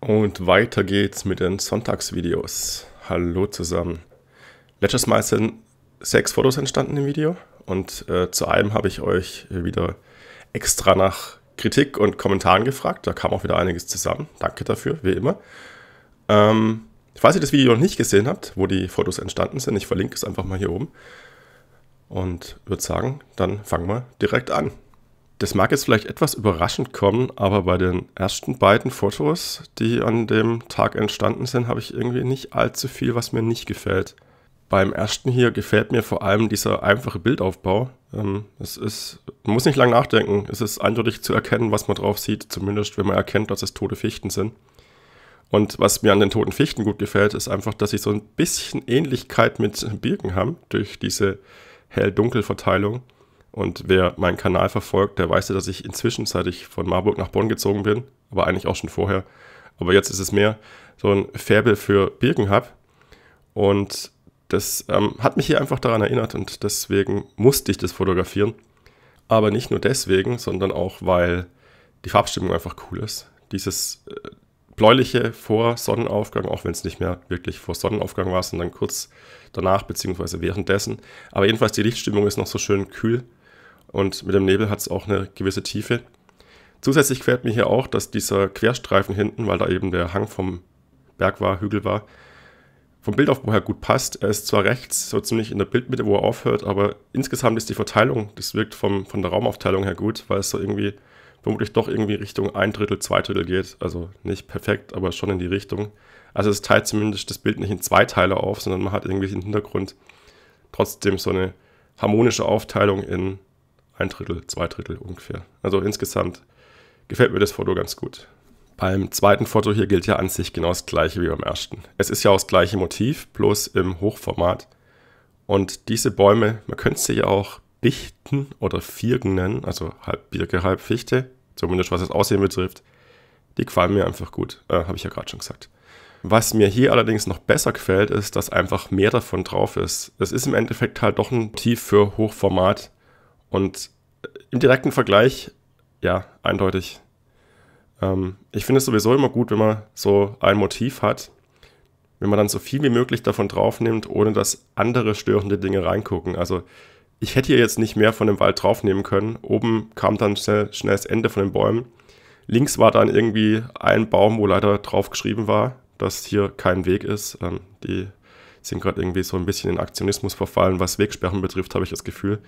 Und weiter geht's mit den Sonntagsvideos. Hallo zusammen. Letztes Mal sind sechs Fotos entstanden im Video und äh, zu einem habe ich euch wieder extra nach Kritik und Kommentaren gefragt. Da kam auch wieder einiges zusammen. Danke dafür, wie immer. Ähm, falls ihr das Video noch nicht gesehen habt, wo die Fotos entstanden sind, ich verlinke es einfach mal hier oben. Und würde sagen, dann fangen wir direkt an. Das mag jetzt vielleicht etwas überraschend kommen, aber bei den ersten beiden Fotos, die an dem Tag entstanden sind, habe ich irgendwie nicht allzu viel, was mir nicht gefällt. Beim ersten hier gefällt mir vor allem dieser einfache Bildaufbau. Ähm, es ist, man muss nicht lange nachdenken, es ist eindeutig zu erkennen, was man drauf sieht, zumindest wenn man erkennt, dass es tote Fichten sind. Und was mir an den toten Fichten gut gefällt, ist einfach, dass sie so ein bisschen Ähnlichkeit mit Birken haben durch diese hell-dunkel-Verteilung. Und wer meinen Kanal verfolgt, der weiß ja, dass ich inzwischen, seit ich von Marburg nach Bonn gezogen bin, aber eigentlich auch schon vorher, aber jetzt ist es mehr so ein Färbel für Birken habe. Und das ähm, hat mich hier einfach daran erinnert und deswegen musste ich das fotografieren. Aber nicht nur deswegen, sondern auch, weil die Farbstimmung einfach cool ist. Dieses äh, bläuliche vor Sonnenaufgang, auch wenn es nicht mehr wirklich vor Sonnenaufgang war, sondern kurz danach bzw. währenddessen. Aber jedenfalls die Lichtstimmung ist noch so schön kühl und mit dem Nebel hat es auch eine gewisse Tiefe. Zusätzlich gefällt mir hier auch, dass dieser Querstreifen hinten, weil da eben der Hang vom Berg war, Hügel war, vom Bildaufbau her gut passt. Er ist zwar rechts, so ziemlich in der Bildmitte, wo er aufhört, aber insgesamt ist die Verteilung, das wirkt vom, von der Raumaufteilung her gut, weil es so irgendwie vermutlich doch irgendwie Richtung ein Drittel, zwei Drittel geht. Also nicht perfekt, aber schon in die Richtung. Also es teilt zumindest das Bild nicht in zwei Teile auf, sondern man hat irgendwie im Hintergrund trotzdem so eine harmonische Aufteilung in ein Drittel, zwei Drittel ungefähr. Also insgesamt gefällt mir das Foto ganz gut. Beim zweiten Foto hier gilt ja an sich genau das gleiche wie beim ersten. Es ist ja auch das gleiche Motiv, bloß im Hochformat. Und diese Bäume, man könnte sie ja auch Bichten oder Firken nennen, also halb Birke, halb Fichte, zumindest was das Aussehen betrifft, die gefallen mir einfach gut, äh, habe ich ja gerade schon gesagt. Was mir hier allerdings noch besser gefällt, ist, dass einfach mehr davon drauf ist. Es ist im Endeffekt halt doch ein Motiv für Hochformat, und äh, im direkten Vergleich, ja, eindeutig. Ähm, ich finde es sowieso immer gut, wenn man so ein Motiv hat, wenn man dann so viel wie möglich davon draufnimmt, ohne dass andere störende Dinge reingucken. Also ich hätte hier jetzt nicht mehr von dem Wald draufnehmen können. Oben kam dann schnell, schnell das Ende von den Bäumen. Links war dann irgendwie ein Baum, wo leider draufgeschrieben war, dass hier kein Weg ist. Ähm, die sind gerade irgendwie so ein bisschen in Aktionismus verfallen, was Wegsperren betrifft, habe ich das Gefühl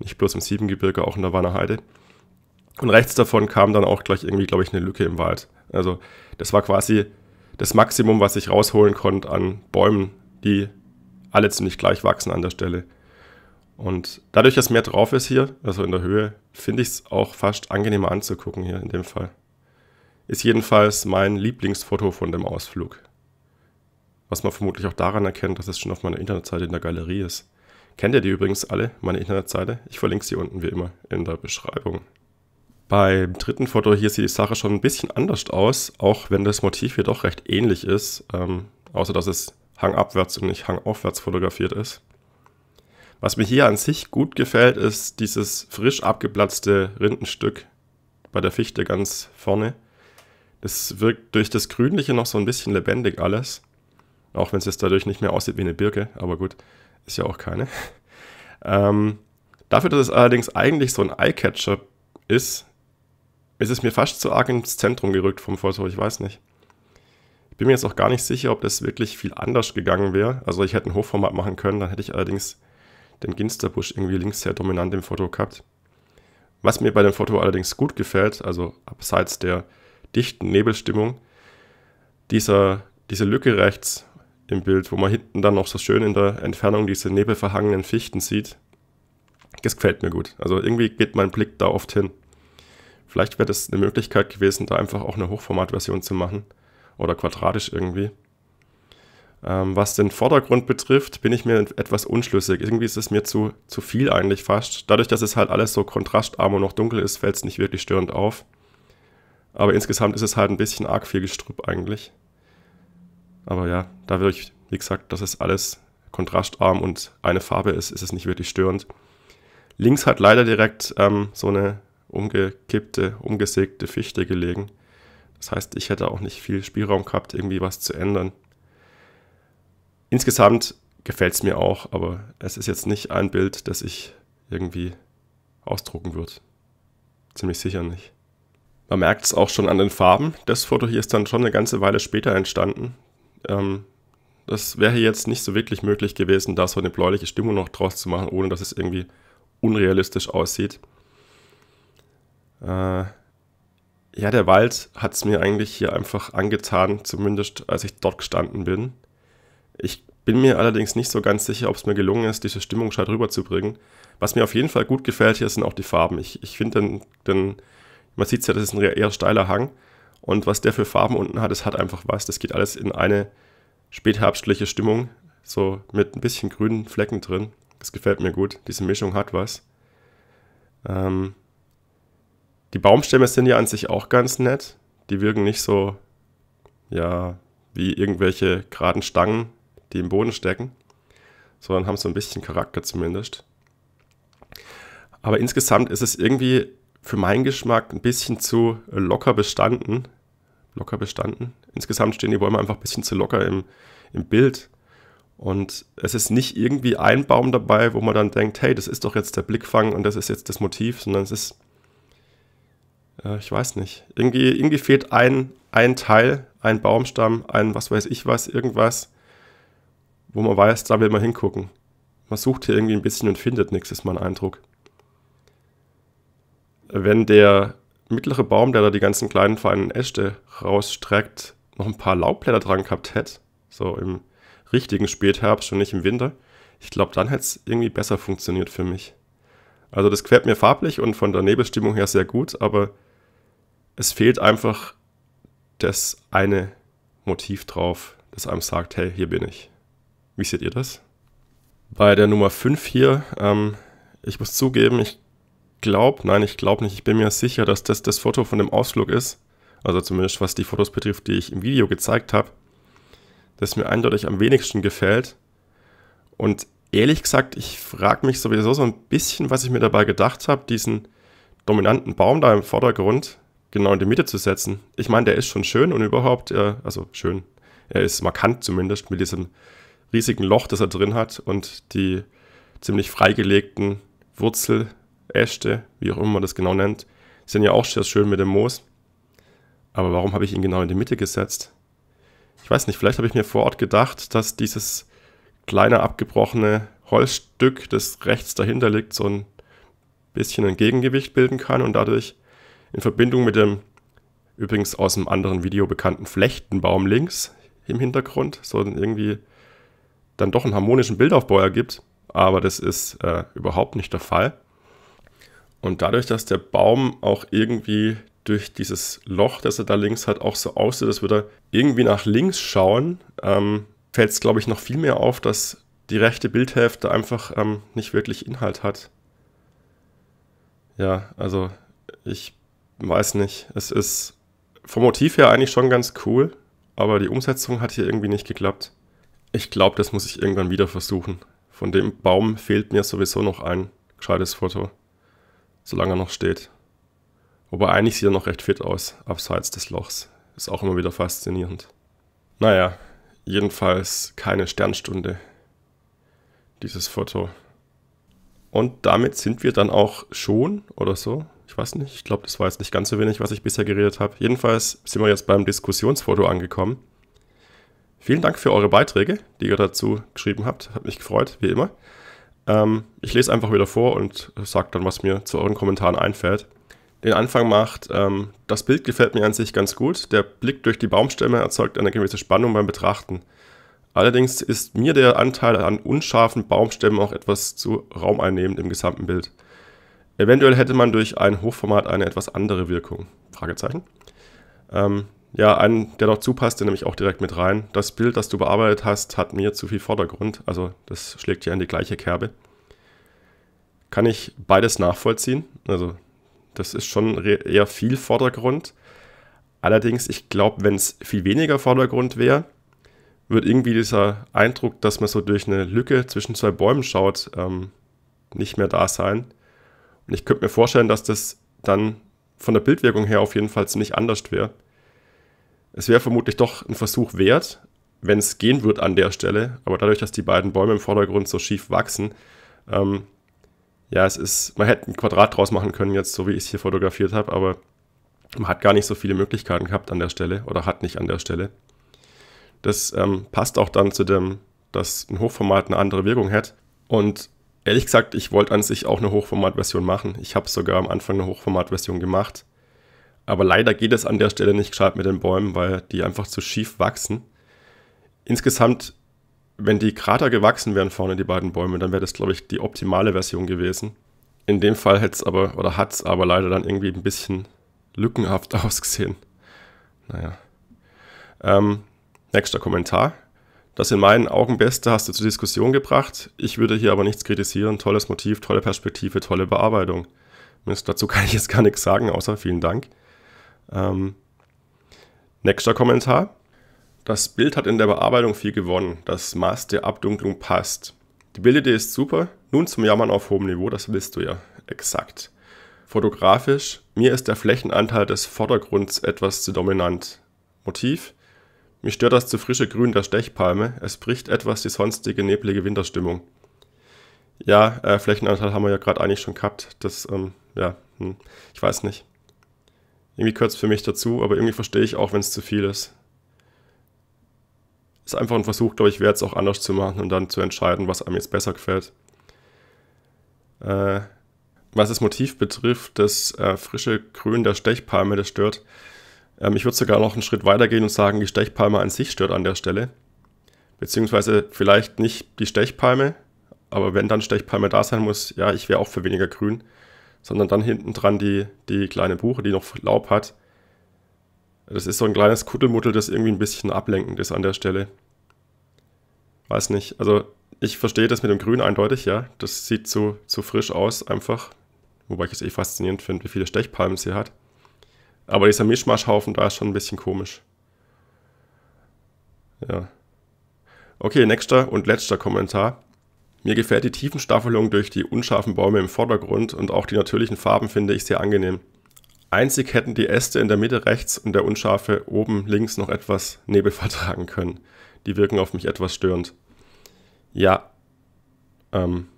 nicht bloß im Siebengebirge, auch in der Wannerheide. Und rechts davon kam dann auch gleich irgendwie, glaube ich, eine Lücke im Wald. Also das war quasi das Maximum, was ich rausholen konnte an Bäumen, die alle ziemlich gleich wachsen an der Stelle. Und dadurch, dass mehr drauf ist hier, also in der Höhe, finde ich es auch fast angenehmer anzugucken hier in dem Fall. Ist jedenfalls mein Lieblingsfoto von dem Ausflug. Was man vermutlich auch daran erkennt, dass es schon auf meiner Internetseite in der Galerie ist. Kennt ihr die übrigens alle, meine Internetseite? Ich verlinke sie unten wie immer in der Beschreibung. Beim dritten Foto hier sieht die Sache schon ein bisschen anders aus, auch wenn das Motiv hier doch recht ähnlich ist, ähm, außer dass es hangabwärts und nicht hangaufwärts fotografiert ist. Was mir hier an sich gut gefällt, ist dieses frisch abgeplatzte Rindenstück bei der Fichte ganz vorne. Das wirkt durch das Grünliche noch so ein bisschen lebendig alles, auch wenn es jetzt dadurch nicht mehr aussieht wie eine Birke, aber gut ist ja auch keine. Ähm, dafür, dass es allerdings eigentlich so ein Eyecatcher ist, ist es mir fast zu arg ins Zentrum gerückt vom Foto, ich weiß nicht. Ich bin mir jetzt auch gar nicht sicher, ob das wirklich viel anders gegangen wäre. Also ich hätte ein Hochformat machen können, dann hätte ich allerdings den Ginsterbusch irgendwie links sehr dominant im Foto gehabt. Was mir bei dem Foto allerdings gut gefällt, also abseits der dichten Nebelstimmung, dieser, diese Lücke rechts im Bild, wo man hinten dann noch so schön in der Entfernung diese nebelverhangenen Fichten sieht. Das gefällt mir gut. Also irgendwie geht mein Blick da oft hin. Vielleicht wäre das eine Möglichkeit gewesen, da einfach auch eine Hochformatversion zu machen. Oder quadratisch irgendwie. Ähm, was den Vordergrund betrifft, bin ich mir etwas unschlüssig. Irgendwie ist es mir zu, zu viel eigentlich fast. Dadurch, dass es halt alles so kontrastarm und noch dunkel ist, fällt es nicht wirklich störend auf. Aber insgesamt ist es halt ein bisschen arg viel Gestrüpp eigentlich. Aber ja, da dadurch, wie gesagt, das ist alles kontrastarm und eine Farbe ist, ist es nicht wirklich störend. Links hat leider direkt ähm, so eine umgekippte, umgesägte Fichte gelegen. Das heißt, ich hätte auch nicht viel Spielraum gehabt, irgendwie was zu ändern. Insgesamt gefällt es mir auch, aber es ist jetzt nicht ein Bild, das ich irgendwie ausdrucken würde. Ziemlich sicher nicht. Man merkt es auch schon an den Farben. Das Foto hier ist dann schon eine ganze Weile später entstanden. Ähm, das wäre jetzt nicht so wirklich möglich gewesen, da so eine bläuliche Stimmung noch draus zu machen, ohne dass es irgendwie unrealistisch aussieht. Äh, ja, der Wald hat es mir eigentlich hier einfach angetan, zumindest als ich dort gestanden bin. Ich bin mir allerdings nicht so ganz sicher, ob es mir gelungen ist, diese Stimmung schon rüberzubringen. Was mir auf jeden Fall gut gefällt hier sind auch die Farben. Ich, ich finde, den, den, man sieht ja, das ist ein eher steiler Hang. Und was der für Farben unten hat, es hat einfach was. Das geht alles in eine spätherbstliche Stimmung. So mit ein bisschen grünen Flecken drin. Das gefällt mir gut. Diese Mischung hat was. Ähm, die Baumstämme sind ja an sich auch ganz nett. Die wirken nicht so, ja, wie irgendwelche geraden Stangen, die im Boden stecken, sondern haben so ein bisschen Charakter zumindest. Aber insgesamt ist es irgendwie für meinen Geschmack ein bisschen zu locker bestanden locker bestanden. Insgesamt stehen die Bäume einfach ein bisschen zu locker im, im Bild. Und es ist nicht irgendwie ein Baum dabei, wo man dann denkt, hey, das ist doch jetzt der Blickfang und das ist jetzt das Motiv, sondern es ist, äh, ich weiß nicht, irgendwie, irgendwie fehlt ein, ein Teil, ein Baumstamm, ein was weiß ich was, irgendwas, wo man weiß, da will man hingucken. Man sucht hier irgendwie ein bisschen und findet nichts, ist mein Eindruck. Wenn der mittlere Baum, der da die ganzen kleinen feinen Äste rausstreckt, noch ein paar Laubblätter dran gehabt hätte, so im richtigen Spätherbst und nicht im Winter, ich glaube, dann hätte es irgendwie besser funktioniert für mich. Also das quält mir farblich und von der Nebelstimmung her sehr gut, aber es fehlt einfach das eine Motiv drauf, das einem sagt, hey, hier bin ich. Wie seht ihr das? Bei der Nummer 5 hier, ähm, ich muss zugeben, ich glaube, nein, ich glaube nicht, ich bin mir sicher, dass das das Foto von dem Ausflug ist. Also zumindest was die Fotos betrifft, die ich im Video gezeigt habe. Das mir eindeutig am wenigsten gefällt. Und ehrlich gesagt, ich frage mich sowieso so ein bisschen, was ich mir dabei gedacht habe, diesen dominanten Baum da im Vordergrund genau in die Mitte zu setzen. Ich meine, der ist schon schön und überhaupt, äh, also schön, er ist markant zumindest mit diesem riesigen Loch, das er drin hat und die ziemlich freigelegten Wurzel, Äste, wie auch immer man das genau nennt, sind ja auch sehr schön mit dem Moos. Aber warum habe ich ihn genau in die Mitte gesetzt? Ich weiß nicht, vielleicht habe ich mir vor Ort gedacht, dass dieses kleine abgebrochene Holzstück, das rechts dahinter liegt, so ein bisschen ein Gegengewicht bilden kann und dadurch in Verbindung mit dem übrigens aus dem anderen Video bekannten Flechtenbaum links im Hintergrund so irgendwie dann doch einen harmonischen Bildaufbau ergibt. Aber das ist äh, überhaupt nicht der Fall. Und dadurch, dass der Baum auch irgendwie durch dieses Loch, das er da links hat, auch so aussieht, als würde er irgendwie nach links schauen, ähm, fällt es, glaube ich, noch viel mehr auf, dass die rechte Bildhälfte einfach ähm, nicht wirklich Inhalt hat. Ja, also ich weiß nicht. Es ist vom Motiv her eigentlich schon ganz cool, aber die Umsetzung hat hier irgendwie nicht geklappt. Ich glaube, das muss ich irgendwann wieder versuchen. Von dem Baum fehlt mir sowieso noch ein gescheites Foto solange er noch steht. Wobei eigentlich sieht er noch recht fit aus, abseits des Lochs. Ist auch immer wieder faszinierend. Naja, jedenfalls keine Sternstunde. Dieses Foto. Und damit sind wir dann auch schon oder so. Ich weiß nicht, ich glaube, das war jetzt nicht ganz so wenig, was ich bisher geredet habe. Jedenfalls sind wir jetzt beim Diskussionsfoto angekommen. Vielen Dank für eure Beiträge, die ihr dazu geschrieben habt. Hat mich gefreut, wie immer. Ähm, ich lese einfach wieder vor und sage dann, was mir zu euren Kommentaren einfällt. Den Anfang macht, ähm, das Bild gefällt mir an sich ganz gut. Der Blick durch die Baumstämme erzeugt eine gewisse Spannung beim Betrachten. Allerdings ist mir der Anteil an unscharfen Baumstämmen auch etwas zu raumeinnehmend im gesamten Bild. Eventuell hätte man durch ein Hochformat eine etwas andere Wirkung. Fragezeichen. Ähm, ja, einen, der noch zupasste, nämlich auch direkt mit rein. Das Bild, das du bearbeitet hast, hat mir zu viel Vordergrund. Also das schlägt ja in die gleiche Kerbe. Kann ich beides nachvollziehen. Also das ist schon eher viel Vordergrund. Allerdings, ich glaube, wenn es viel weniger Vordergrund wäre, wird irgendwie dieser Eindruck, dass man so durch eine Lücke zwischen zwei Bäumen schaut, ähm, nicht mehr da sein. Und ich könnte mir vorstellen, dass das dann von der Bildwirkung her auf jeden Fall ziemlich anders wäre. Es wäre vermutlich doch ein Versuch wert, wenn es gehen wird an der Stelle. Aber dadurch, dass die beiden Bäume im Vordergrund so schief wachsen, ähm, ja, es ist, man hätte ein Quadrat draus machen können, jetzt so wie ich es hier fotografiert habe, aber man hat gar nicht so viele Möglichkeiten gehabt an der Stelle oder hat nicht an der Stelle. Das ähm, passt auch dann zu dem, dass ein Hochformat eine andere Wirkung hat. Und ehrlich gesagt, ich wollte an sich auch eine Hochformatversion machen. Ich habe sogar am Anfang eine Hochformatversion gemacht. Aber leider geht es an der Stelle nicht gescheit mit den Bäumen, weil die einfach zu schief wachsen. Insgesamt, wenn die Krater gewachsen wären vorne, die beiden Bäume, dann wäre das, glaube ich, die optimale Version gewesen. In dem Fall hätte es aber, oder hat es aber leider dann irgendwie ein bisschen lückenhaft ausgesehen. Naja. Ähm, nächster Kommentar. Das in meinen Augen Beste hast du zur Diskussion gebracht. Ich würde hier aber nichts kritisieren. Tolles Motiv, tolle Perspektive, tolle Bearbeitung. dazu kann ich jetzt gar nichts sagen, außer vielen Dank. Ähm, nächster Kommentar. Das Bild hat in der Bearbeitung viel gewonnen. Das Maß der Abdunklung passt. Die Bildidee ist super. Nun zum Jammern auf hohem Niveau, das willst du ja. Exakt. Fotografisch, mir ist der Flächenanteil des Vordergrunds etwas zu dominant. Motiv? Mich stört das zu frische Grün der Stechpalme. Es bricht etwas die sonstige neblige Winterstimmung. Ja, äh, Flächenanteil haben wir ja gerade eigentlich schon gehabt. Das, ähm, ja, hm, ich weiß nicht. Irgendwie gehört es für mich dazu, aber irgendwie verstehe ich auch, wenn es zu viel ist. Es Ist einfach ein Versuch, glaube ich, wäre es auch anders zu machen und dann zu entscheiden, was einem jetzt besser gefällt. Äh, was das Motiv betrifft, das äh, frische Grün der Stechpalme, das stört. Ähm, ich würde sogar noch einen Schritt weiter gehen und sagen, die Stechpalme an sich stört an der Stelle. Beziehungsweise vielleicht nicht die Stechpalme, aber wenn dann Stechpalme da sein muss, ja, ich wäre auch für weniger grün sondern dann hinten dran die, die kleine Buche, die noch Laub hat. Das ist so ein kleines Kuddelmuddel, das irgendwie ein bisschen ablenkend ist an der Stelle. Weiß nicht. Also ich verstehe das mit dem Grün eindeutig, ja. Das sieht zu, zu frisch aus einfach. Wobei ich es eh faszinierend finde, wie viele Stechpalmen sie hat. Aber dieser Mischmaschhaufen da ist schon ein bisschen komisch. Ja. Okay, nächster und letzter Kommentar. Mir gefällt die Tiefenstaffelung durch die unscharfen Bäume im Vordergrund und auch die natürlichen Farben finde ich sehr angenehm. Einzig hätten die Äste in der Mitte rechts und der unscharfe oben links noch etwas Nebel vertragen können. Die wirken auf mich etwas störend. Ja. Ähm.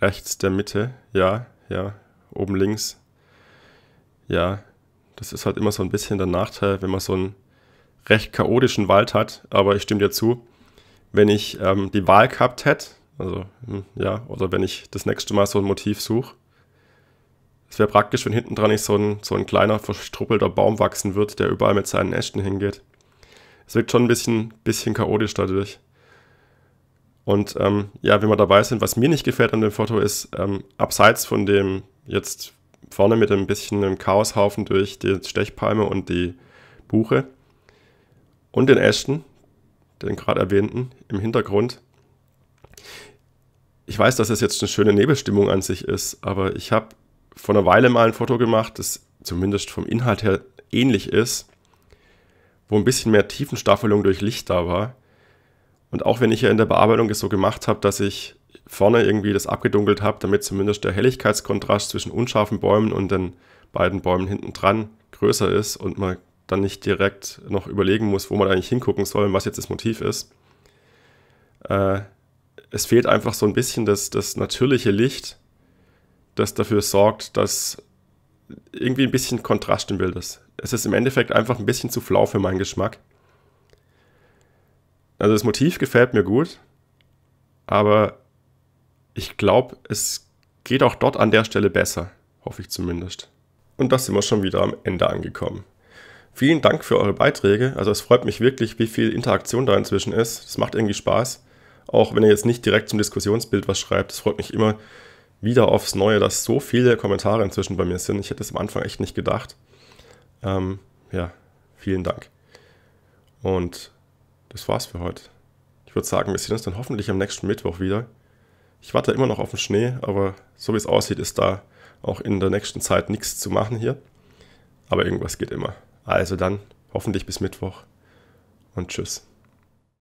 Rechts der Mitte. Ja, ja. Oben links. Ja. Das ist halt immer so ein bisschen der Nachteil, wenn man so einen recht chaotischen Wald hat. Aber ich stimme dir zu wenn ich ähm, die Wahl gehabt hätte. Also, hm, ja, oder wenn ich das nächste Mal so ein Motiv suche. Es wäre praktisch, wenn hinten dran nicht so ein, so ein kleiner, verstruppelter Baum wachsen wird, der überall mit seinen Ästen hingeht. Es wirkt schon ein bisschen, bisschen chaotisch dadurch. Und ähm, ja, wenn wir dabei sind, was mir nicht gefällt an dem Foto ist, ähm, abseits von dem jetzt vorne mit ein bisschen einem Chaoshaufen durch die Stechpalme und die Buche und den Ästen, den gerade erwähnten, im Hintergrund. Ich weiß, dass es jetzt eine schöne Nebelstimmung an sich ist, aber ich habe vor einer Weile mal ein Foto gemacht, das zumindest vom Inhalt her ähnlich ist, wo ein bisschen mehr Tiefenstaffelung durch Licht da war. Und auch wenn ich ja in der Bearbeitung es so gemacht habe, dass ich vorne irgendwie das abgedunkelt habe, damit zumindest der Helligkeitskontrast zwischen unscharfen Bäumen und den beiden Bäumen hinten dran größer ist und man dann nicht direkt noch überlegen muss, wo man eigentlich hingucken soll und was jetzt das Motiv ist. Äh, es fehlt einfach so ein bisschen das, das natürliche Licht, das dafür sorgt, dass irgendwie ein bisschen Kontrast im Bild ist. Es ist im Endeffekt einfach ein bisschen zu flau für meinen Geschmack. Also das Motiv gefällt mir gut, aber ich glaube, es geht auch dort an der Stelle besser, hoffe ich zumindest. Und da sind wir schon wieder am Ende angekommen. Vielen Dank für eure Beiträge. Also es freut mich wirklich, wie viel Interaktion da inzwischen ist. Es macht irgendwie Spaß. Auch wenn ihr jetzt nicht direkt zum Diskussionsbild was schreibt. Es freut mich immer wieder aufs Neue, dass so viele Kommentare inzwischen bei mir sind. Ich hätte es am Anfang echt nicht gedacht. Ähm, ja, vielen Dank. Und das war's für heute. Ich würde sagen, wir sehen uns dann hoffentlich am nächsten Mittwoch wieder. Ich warte immer noch auf den Schnee, aber so wie es aussieht, ist da auch in der nächsten Zeit nichts zu machen hier. Aber irgendwas geht immer. Also dann, hoffentlich bis Mittwoch und tschüss.